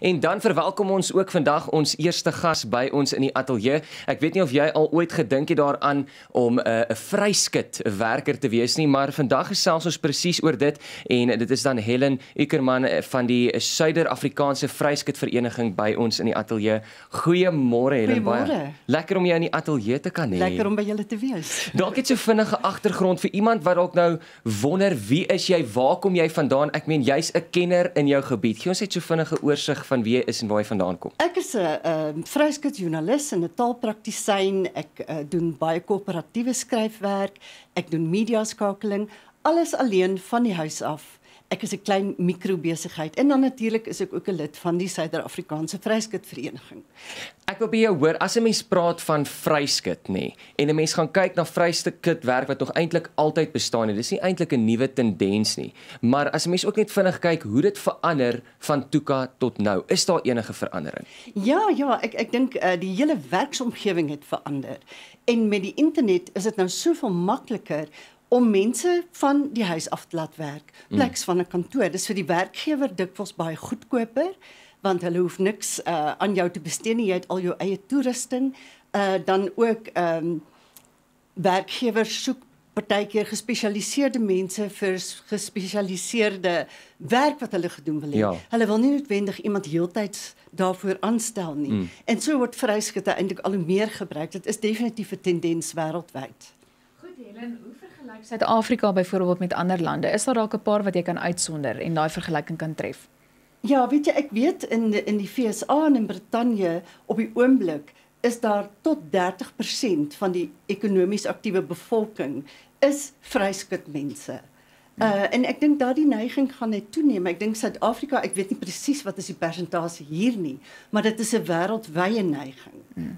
En dan verwelkom ons ook vandag ons eerste gas by ons in die ateljee. Ek weet nie of jy al ooit gedink het daaraan om eh, 'n uh, vryskut werker te wees nie, maar vandag gesels ons presies oor dit en dit is dan Helen Ekerman eh, van die Suider-Afrikaanse Vryskut Vereniging by ons in die ateljee. Goeiemôre Helen. Goeiemôre. Lekker om jou in die ateljee te kan hê. Lekker om by julle te wees. dalk het so vinnige agtergrond vir iemand wat dalk nou wonder wie is jy? Waar kom jy vandaan? Ek meen jy's 'n kenner in jou gebied. Gee ons net so vinnige oorsig van wie jy is en waar jy vandaan kom. Ek is 'n uh, vryskut joernalis en 'n taalpraktisyn. Ek uh, doen baie koöperatiewe skryfwerk. Ek doen media skakeling alles alleen van die huis af ek is 'n klein mikrobesigheid en dan natuurlik is ek ook 'n lid van die Suider-Afrikaanse Vryskut Vereniging. Ek wil by jou hoor as 'n mens praat van Vryskut nê nee, en 'n mens gaan kyk na Vryskut werk wat nog eintlik altyd bestaan het. Dis nie eintlik 'n nuwe tendens nie, maar as 'n mens ook net vinnig kyk hoe dit verander van Tuka tot nou, is daar enige verandering? Ja, ja, ek ek dink uh, die hele werksomgewing het verander. En met die internet is dit nou soveel makliker om mense van die huis af te laat werk, plek van 'n kantoor. Dis vir die werkgewer dikwels baie goedkoper want hulle hoef niks uh, aan jou te bestee nie. Jy het al jou eie toerusting. Uh dan ook ehm um, werkgewers soek partykeer gespesialiseerde mense vir gespesialiseerde werk wat hulle gedoen wil hê. Ja. Hulle wil nie noodwendig iemand heeltyds daarvoor aanstel nie. Mm. En so word vryskutte eintlik al hoe meer gebruik. Dit is definitief 'n tendens wêreldwyd. Goed, Helen, hoe vergelyk Suid-Afrika byvoorbeeld met ander lande? Is daar dalk 'n paar wat jy kan uitsonder en daai vergelyking kan tref? Ja, weet jy, ek weet in in die FSA en in Brittanje op die oomblik is daar tot 30% van die ekonomies aktiewe bevolking is vryskut mense. Hmm. Uh en ek dink daardie neiging gaan net toeneem. Ek dink Suid-Afrika, ek weet nie presies wat is die persentasie hier nie, maar dit is 'n wêreldwye neiging. Mm.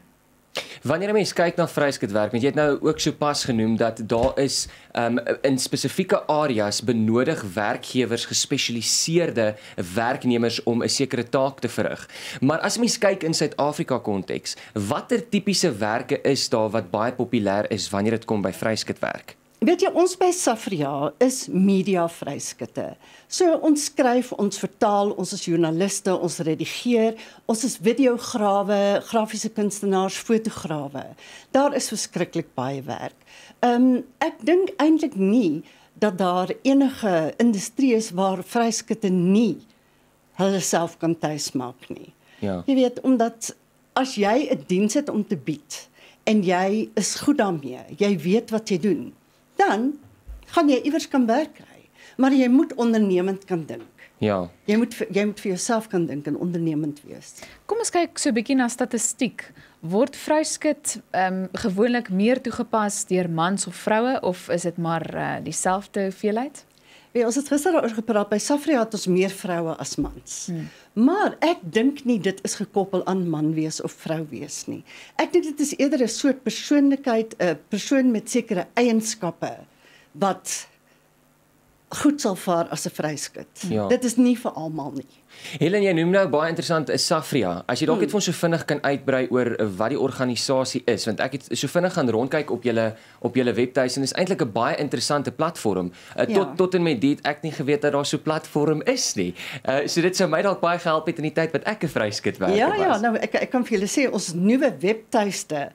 Wanneer mense kyk na vryskutwerk, jy het nou ook sopas genoem dat daar is um, in spesifieke areas benodig werkgewers gespesialiseerde werknemers om 'n sekere taak te verrig. Maar as mens kyk in Suid-Afrika konteks, watter tipiese werke is daar wat baie populêr is wanneer dit kom by vryskutwerk? Weet jy ons by Safria is media vryskutte. So ons skryf, ons vertaal, ons is joernaliste, ons redigeer, ons is videograwe, grafiese kunstenaars, fotograwe. Daar is verskriklik baie werk. Ehm um, ek dink eintlik nie dat daar enige industrie is waar vryskutte nie hulle self kan tuis maak nie. Ja. Jy weet omdat as jy 'n diens het om te bied en jy is goed daarmee, jy weet wat jy doen dan gaan jy iewers kan werk kry. Maar jy moet ondernemend kan dink. Ja. Jy moet jy moet vir jouself kan dink en ondernemend wees. Kom ons kyk so 'n bietjie na statistiek. Word vryskut ehm um, gewoonlik meer toegepas deur mans of vroue of is dit maar uh, dieselfde hoeveelheid? Wie ons het gister daaroor gepraat by Safria het ons meer vroue as mans. Hmm. Maar ek dink nie dit is gekoppel aan man wees of vrou wees nie. Ek dink dit is eerder 'n soort persoonlikheid, 'n eh, persoon met sekere eienskappe wat goed sal vaar as 'n vryskut. Ja. Dit is nie vir almal nie. Helen, jy noem nou baie interessant is Safria. As jy dalk net hmm. vir ons so vinnig kan uitbrei oor eh, wat die organisasie is, want ek het so vinnig gaan rondkyk op julle op julle webtuis en is eintlik 'n baie interessante platform. Uh, tot ja. tot en met dit ek nie geweet dat daar so 'n platform is nie. Uh, so dit sou my dalk baie gehelp het in die tyd wat ek 'n vryskut werk. Ja, was. ja, nou ek ek kan vir julle sê ons nuwe webtuiste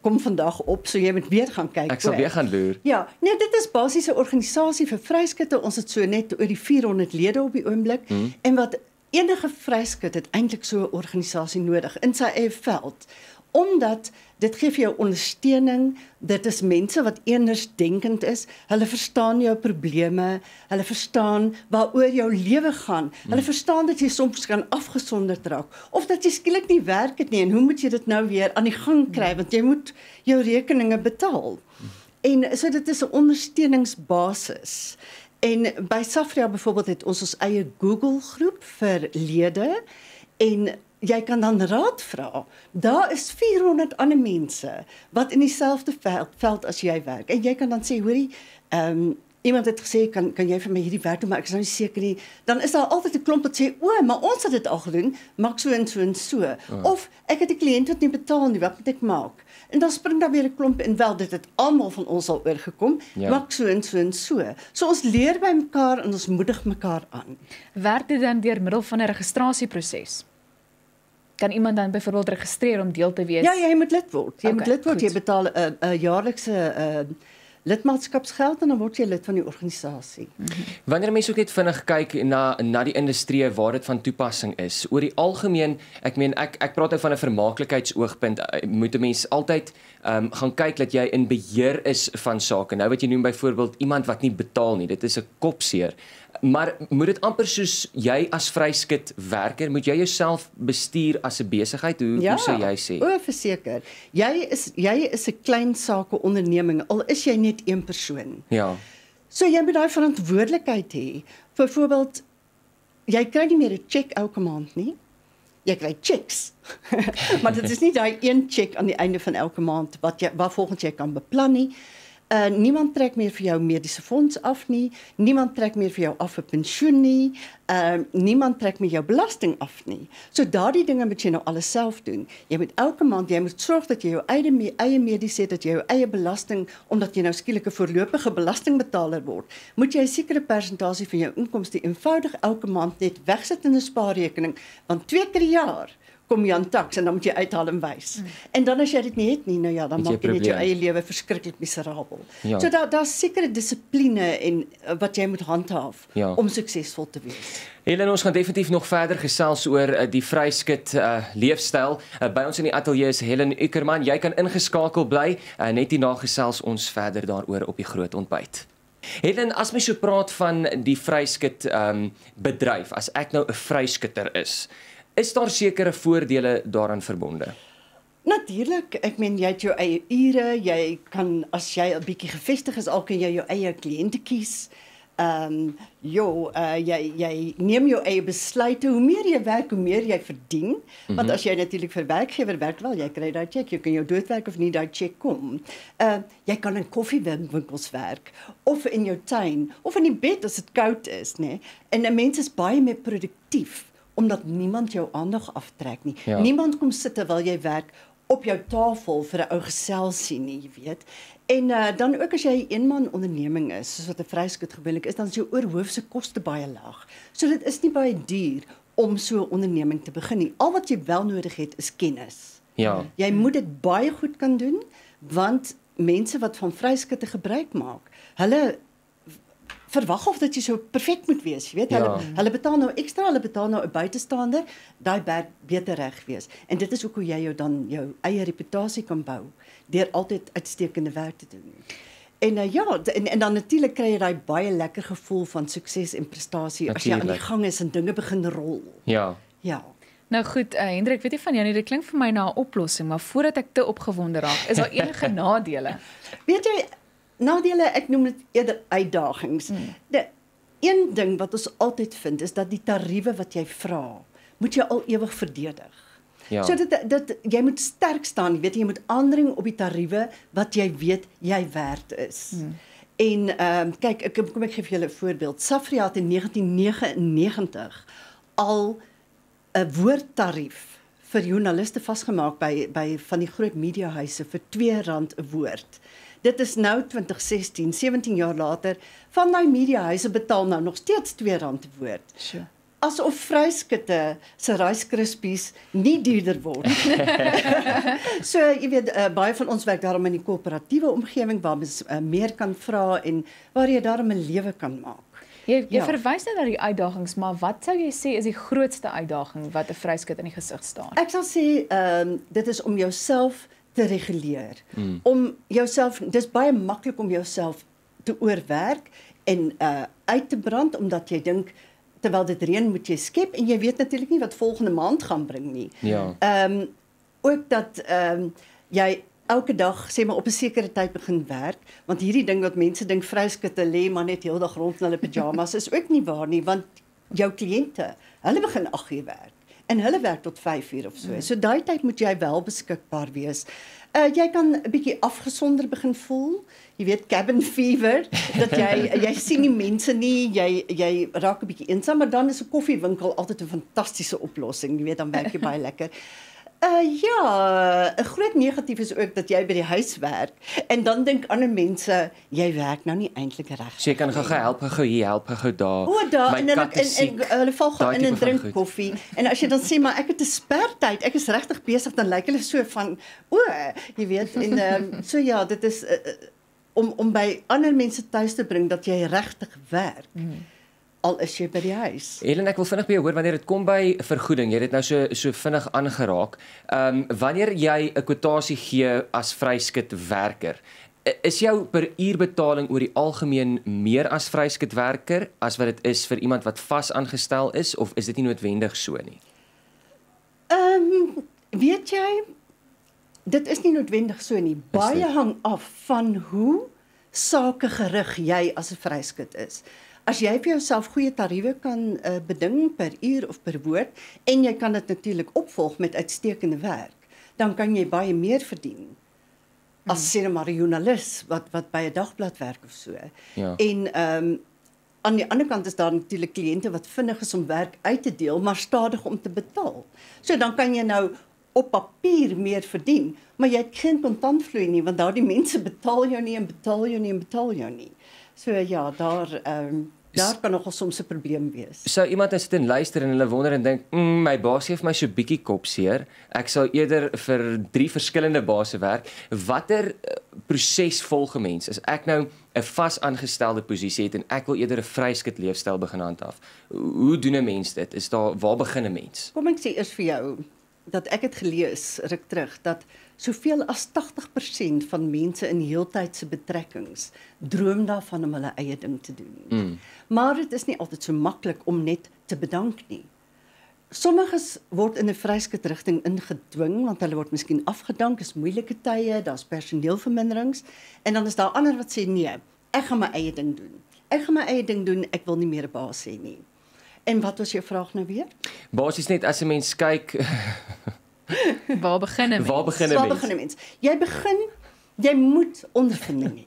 kom vandag op so jy moet weer gaan kyk. Ek sal weer gaan loer. Ja, nee, dit is basies 'n organisasie vir vryskutte. Ons het so net oor die 400 lede op die oomblik mm. en wat enige vryskut het eintlik so 'n organisasie nodig in sy eie veld omdat dit gee vir jou ondersteuning. Dit is mense wat eenders denkend is. Hulle verstaan jou probleme. Hulle verstaan waaroor jou lewe gaan. Hulle verstaan dat jy soms kan afgesonderd raak of dat jy skielik nie werk het nie en hoe moet jy dit nou weer aan die gang kry want jy moet jou rekeninge betaal. En so dit is 'n ondersteuningsbasis. En by Safria byvoorbeeld het ons ons eie Google groep vir lede en jy kan dan raad vra. Daar is 400 ander mense wat in dieselfde veld veld as jy werk en jy kan dan sê hoorie, ehm um, iemand het gesê kan kan jy vir my hierdie werk doen maar ek is nou nie seker nie. Dan is daar altyd 'n klomp wat sê o, maar ons het dit al gedoen, maak so en so en so. Oh. Of ek het 'n kliënt wat nie betaal nie, wat moet ek maak? En dan spring daar weer 'n klomp en wel dit het almal van ons al oorgekom. Ja. Maak so en so en so. So ons leer by mekaar en ons moedig mekaar aan. Werk dit dan deur middel van 'n registrasieproses? kan iemand dan byvoorbeeld registreer om deel te wees? Ja, ja jy moet lid word. Jy okay, moet lid word. Goed. Jy betaal 'n uh, eh, 'n uh, eh, jaarlikse 'n uh, eh, lidmaatskapsgeld en dan word jy lid van die organisasie. Mm -hmm. Wanneer mense ook net vinnig kyk na na die industrie waar dit van toepassing is, oor die algemeen, ek meen ek ek praat nou van 'n vermaaklikheidsoogpunt, moet 'n mens altyd ehm um, gaan kyk dat jy in beheer is van sake. Nou wat jy noem byvoorbeeld iemand wat nie betaal nie, dit is 'n kopseer maar moet dit amper soos jy as vryskut werker moet jy jouself bestuur as 'n besigheid hoe ja, hoe sou jy sê o verseker jy is jy is 'n klein saak onderneming al is jy net een persoon ja so jy moet daai verantwoordelikheid hê byvoorbeeld jy kry nie meer 'n cheque elke maand nie jy kry cheques maar dit is nie daai een cheque aan die einde van elke maand wat jy waarvolgens jy kan beplan nie Uh, niemand trekt meer voor jou medische fonds af, nie. niemand trekt meer voor jou af een pensioen, nie. uh, niemand trekt meer jouw belasting af. So daar die dingen moet je nou alles zelf doen. Je moet elke maand, jij moet zorgen dat je jouw eigen, eigen medische, dat je jouw eigen belasting, omdat je nou skielijk een voorlopige belastingbetaler wordt, moet jij een zekere percentage van jouw inkomsten eenvoudig elke maand net wegzetten in een spaarrekening. Want twee keer per jaar kom jy aan taks en dan moet jy uithaal en wys. Mm. En dan as jy dit nie het nie, nou ja, dan maak jy net jou eie lewe verskriklik miserabel. Ja. So daar daar's sekere dissipline en eh, wat jy moet handhaaf ja. om suksesvol te wees. Helen, ons gaan definitief nog verder gesels oor uh, die vryskut uh, leefstyl. Uh, by ons in die ateljee is Helen Ekerman. Jy kan ingeskakel bly uh, net hierna gesels ons verder daaroor op die groot ontbyt. Helen, as mens so praat van die vryskut ehm um, bedryf, as ek nou 'n vryskutter is, is daar sekere voordele daaraan verbonde? Natuurlik, ek meen jy het jou eie ure, jy kan as jy 'n bietjie gevestig is, al kan jy jou eie kliënte kies. Ehm, um, jo, uh, jy jy neem jou eie besluite. Hoe meer jy werk, hoe meer jy verdien. Mm -hmm. Want mhm. as jy natuurlik vir werkgewer werk, wel jy kry daai cheque, jy kan jou doodwerk of nie daai cheque kom. Ehm, uh, jy kan in koffiewinkels werk of in jou tuin of in die bed as dit koud is, nê. Nee. En mense is baie meer produktief omdat niemand jou aandag aftrek nie. Ja. Niemand kom sit terwyl jy werk op jou tafel vir 'n ou geselsie nie, jy weet. En uh, dan ook as jy 'n eenman onderneming is, soos wat 'n vryskut gewoonlik is, dan is jou oorhoofse koste baie laag. So dit is nie baie duur om so 'n onderneming te begin nie. Al wat jy wel nodig het is kennis. Ja. Jy moet dit baie goed kan doen want mense wat van vryskutte gebruik maak, hulle verwag of dat jy so perfek moet wees, jy weet, ja. hulle hulle betaal nou ekstra, hulle betaal nou 'n buitestander daai berg beter reg wees. En dit is ook hoe jy jou dan jou eie reputasie kan bou deur altyd uitstekende werk te doen. En uh, ja, en, en dan natuurlik kry jy daai baie lekker gevoel van sukses en prestasie natuurlijk. as jy aan die gang is en dinge begin rol. Ja. Ja. Nou goed, uh, Hendrik, weet jy van jou nie, dit klink vir my na 'n oplossing, maar voordat ek te opgewonde raak, is daar enige nadele? Weet jy nadele ek noem dit eerder uitdagings. Hmm. De, een ding wat ons altyd vind is dat die tariewe wat jy vra, moet jy al ewig verdedig. Ja. So dit dit jy moet sterk staan, weet jy, jy moet aandring op die tariewe wat jy weet jy werd is. Hmm. En ehm um, kyk, ek kom ek gee vir julle 'n voorbeeld. Safria het in 1999 al 'n woordtarief vir joernaliste vasgemaak by by van die groot mediahuise vir R2 'n woord. Dit is nou 2016, 17 jaar later, van daai mediahuise betaal nou nog steeds R2 per woord. Sure. Asof vryskutte se Rice Krispies nie duurder word. so jy weet uh, baie van ons werk daarom in die koöperatiewe omgewing waar mens uh, meer kan vra en waar jy daarmee 'n lewe kan maak. Jy jy ja. verwys nou na die uitdagings, maar wat sou jy sê is die grootste uitdaging wat 'n vryskut in die gesig staan? Ek sal sê ehm um, dit is om jouself te reguleer mm. om jouself dis baie maklik om jouself te oorwerk en uh uit te brand omdat jy dink terwyl dit reën moet jy skep en jy weet natuurlik nie wat volgende maand gaan bring nie. Ja. Ehm um, ook dat ehm um, jy elke dag sê maar op 'n sekere tyd begin werk want hierdie ding wat mense dink vrouskitte lê maar net heeldag rond in hulle pyjamas is ook nie waar nie want jou kliënte hulle begin 8:00 werk. en hulle werk tot 5 uur of zo. Mm. So daai tyd moet jy wel beskikbaar wees. Uh jy kan 'n bietjie afgesonder begin voel. Jy weet cabin fever dat jy jy sien nie mense nie, jy jy raak 'n bietjie eensaam, maar dan is 'n koffiewinkel altyd 'n fantastiese oplossing. Jy weet dan werk jy baie lekker. Uh ja, 'n groot negatief is ook dat jy by die huis werk en dan dink ander mense jy werk nou nie eintlik reg nie. So jy kan gou help, gou hier help, gou daar. O, daar en hulle en, en hulle val gou in en drink goed. koffie. En as jy dan sê maar ek het 'n spertyd, ek is regtig besig, dan lyk hulle so van o, jy weet en um, so ja, dit is uh, om om by ander mense tuis te bring dat jy regtig werk. Hmm al is jy by die huis. Helen, ek wil vinnig by jou hoor wanneer dit kom by vergoeding. Jy het nou so so vinnig aangeraak. Ehm um, wanneer jy 'n kwotasie gee as vryskut werker, is jou per uur betaling oor die algemeen meer as vryskut werker as wat dit is vir iemand wat vas aangestel is of is dit nie noodwendig so nie? Ehm um, weet jy dit is nie noodwendig so nie. Baie hang af van hoe sake gerig jy as 'n vryskut is. As jy vir jouself goeie tariewe kan uh, beding per uur of per woord en jy kan dit natuurlik opvolg met uitstekende werk, dan kan jy baie meer verdien as hmm. sinema nou journalist wat wat by 'n dagblad werk of so. Ja. En ehm um, aan die ander kant is daar natuurlik kliënte wat vinnig is om werk uit te deel, maar stadig om te betaal. So dan kan jy nou op papier meer verdien, maar jy het geen kontantvloei nie want daardie mense betaal jou nie en betaal jou nie en betaal jou nie. Betaal jou nie. So ja, daar ehm um, daar kan nogal soms 'n probleem wees. Sou iemand net nou sit en luister en hulle wonder en dink, "Mm, my baas gee my so 'n bietjie kopseer. Ek sal eerder vir drie verskillende baase werk. Watter eh, proses volg mens as ek nou 'n vas aangestelde posisie het en ek wil eerder 'n vryskut leefstyl begin handhaaf? Hoe doen 'n mens dit? Is daar waar begin 'n mens? Kom ek sê eers vir jou, dat ek het gelees ruk terug dat soveel as 80% van mense in heeltydse betrekkings droom daarvan om hulle eie ding te doen. Mm. Maar dit is nie altyd so maklik om net te bedank nie. Sommiges word in 'n vryskut rigting ingedwing want hulle word miskien afgedank, is moeilike tye, daar's personeelverminderings en dan is daar ander wat sê nee, ek gaan my eie ding doen. Ek gaan my eie ding doen, ek wil nie meer 'n baas hê nie. En wat was jou vraag nou weer? Basies net as 'n mens kyk waar begin 'n mens? Waar begin 'n mens? mens? Jy begin jy moet ondervinding hê.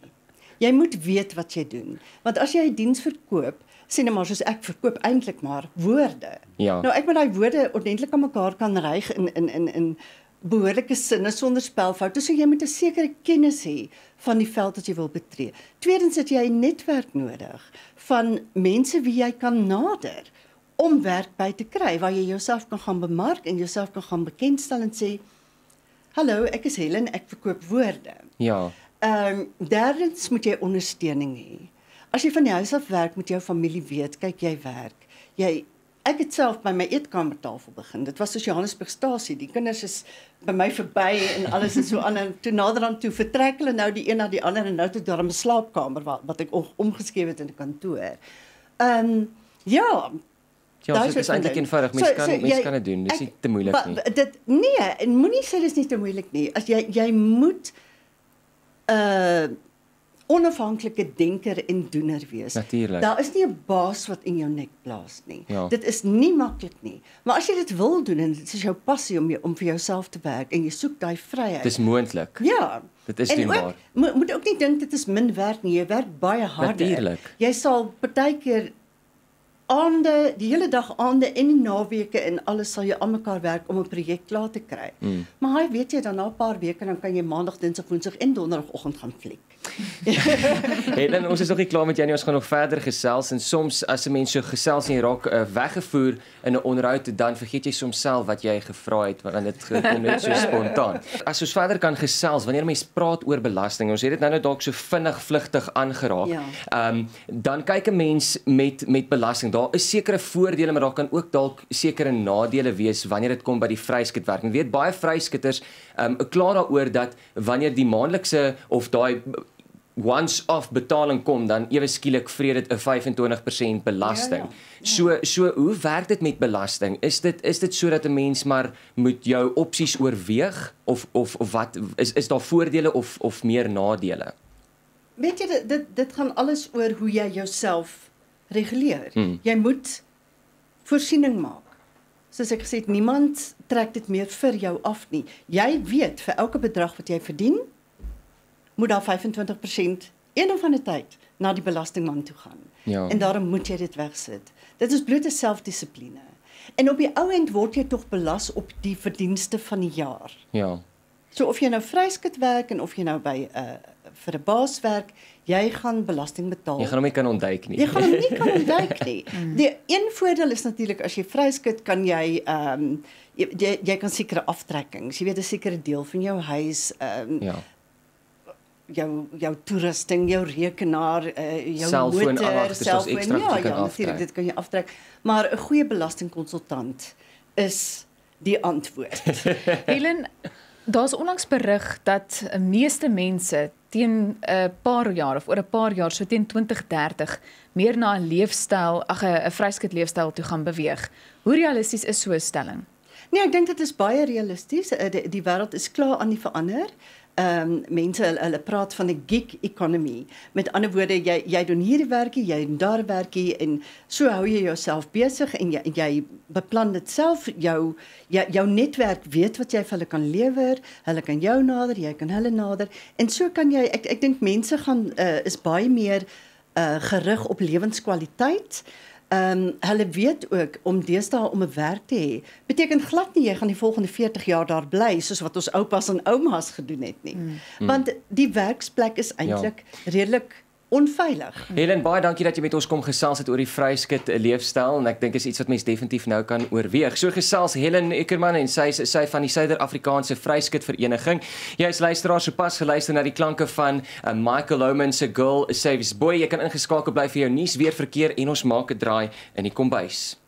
Jy moet weet wat jy doen. Want as jy 'n diens verkoop, sê net nou maar soos ek verkoop eintlik maar woorde. Ja. Nou ek moet daai woorde ordentlik aan mekaar kan reg in in in in behoorlike sinne sonder spelfoute. So jy moet 'n sekere kennis hê van die veld wat jy wil betree. Tweedens het jy 'n netwerk nodig van mense wie jy kan nader om werk by te kry waar jy jouself kan gaan bemark en jouself kan gaan bekendstel en sê hallo ek is Helen ek verkoop woorde. Ja. Ehm um, derdens moet jy ondersteuning hê. As jy van die huis af werk moet jou familie weet kyk jy werk. Jy ek het self by my eetkamertafel begin. Dit was soos Johannesburgstasie. Die kinders is by my verby en alles is so aan toe nader aan toe vertrek hulle nou die een na die ander en nou tot daar 'n slaapkamer wat wat ek omgeskep het in 'n kantoor. Ehm um, ja Ja, dit so, is eintlik eenvoudig. Mens so, kan so, mens jy, kan dit doen. Dis ek, nie te moeilik nie. Dit nee, en moenie sê dis nie te moeilik nie. As jy jy moet 'n uh, onafhanklike denker en doener wees. Natuurlik. Daar is nie 'n baas wat in jou nek plaas nie. Ja. Dit is nie maklik nie. Maar as jy dit wil doen en dit is jou passie om jy, om vir jouself te werk en jy soek daai vryheid. Dis moontlik. Ja. Dit is doenbaar. Moet moet ook nie dink dit is min werk nie. Jy werk baie harder. Natuurlik. Jy sal partykeer aande, die hele dag aande en die naweke en alles sal jy almekaar werk om 'n projek klaar te kry. Mm. Maar hy weet jy dan na 'n paar weke dan kan jy maandag, dinsdag, woensdag en donderdagoggend gaan fliek. Helen, ons is nog nie klaar met jou nie. Ons gaan nog verder gesels en soms as 'n mens so gesels en jy raak uh, weggevoer in 'n onderhoud, dan vergeet jy soms self wat jy gevra het want dit kom net so spontaan. As ons verder kan gesels wanneer mense praat oor belasting. Ons het dit nou-nou dalk so vinnig vlugtig aangeraak. Ja. Ehm ja. um, dan kyk 'n mens met met belasting daar daar is sekere voordele, maar daar kan ook dalk sekere nadele wees wanneer dit kom by die vryskutwerk. Jy weet baie vryskutters ehm um, klaar daaroor dat wanneer die maandelikse of daai once off betaling kom, dan ewe skielik vrede dit 'n 25% belasting. Ja, ja. So so hoe werk dit met belasting? Is dit is dit sodat 'n mens maar moet jou opsies oorweeg of of of wat is is daar voordele of of meer nadele? Weet jy dit dit dit gaan alles oor hoe jy jouself reguleer. Mm. Jy moet voorsiening maak. Soos ek gesê het, niemand trek dit meer vir jou af nie. Jy weet vir elke bedrag wat jy verdien, moet daar 25% een of ander tyd na die belastingman toe gaan. Ja. En daarom moet jy dit wegsit. Dit is blote selfdissipline. En op die ou end word jy tog belas op die verdienste van die jaar. Ja. So of jy nou vryskut werk en of jy nou by 'n uh, eh, vir 'n baas werk, jy gaan belasting betaal. Jy gaan hom nie kan ontduik nie. Jy gaan hom nie kan ontduik nie. Mm. Die een voordeel is natuurlik as jy vryskut kan jy ehm um, jy, jy jy kan sekere aftrekkings. Jy weet 'n sekere deel van jou huis ehm um, Ja jou jou toerusting, jou rekenaar, uh, jou motor, selfoon, ja, ja natuurlik dit kan jy aftrek. Maar 'n goeie belastingkonsultant is die antwoord. Helen, Daar's onlangs berig dat meeste mense teen 'n paar jaar of oor 'n paar jaar, so teen 2030, meer na 'n leefstyl, ag 'n vryskut leefstyl toe gaan beweeg. Hoe realisties is so 'n stelling? Nee, ek dink dit is baie realisties. Eh, die, die wêreld is klaar aan die verander ehm um, mense hulle, hulle praat van 'n gig economy. Met ander woorde, jy jy doen hierdie werkie, jy doen daar werkie en so hou jy jouself besig en jy jy beplan dit self jou jou, jou netwerk weet wat jy vir hulle kan lewer, hulle kan jou nader, jy kan hulle nader en so kan jy ek ek dink mense gaan uh, is baie meer uh, gerig op lewenskwaliteit. Ehm um, hulle weet ook om deesdae om 'n werk te hê, beteken glad nie jy gaan die volgende 40 jaar daar bly soos wat ons oupas en oumas gedoen het nie. Mm. Want die werksplek is ja. eintlik ja. redelik onveilig. Helen, baie dankie dat jy met ons kom gesels het oor die vryskut leefstyl en ek dink is iets wat mense definitief nou kan oorweeg. So gesels Helen Ekerman en sy sy van die Suider-Afrikaanse Vryskut Vereniging. Jy is luisteraar sopas geluister na die klanke van uh, Michael Lowman se Girl Saves Boy. Jy kan ingeskakel bly vir jou nuus weer verkeer en ons maak 'n draai in die kombuis.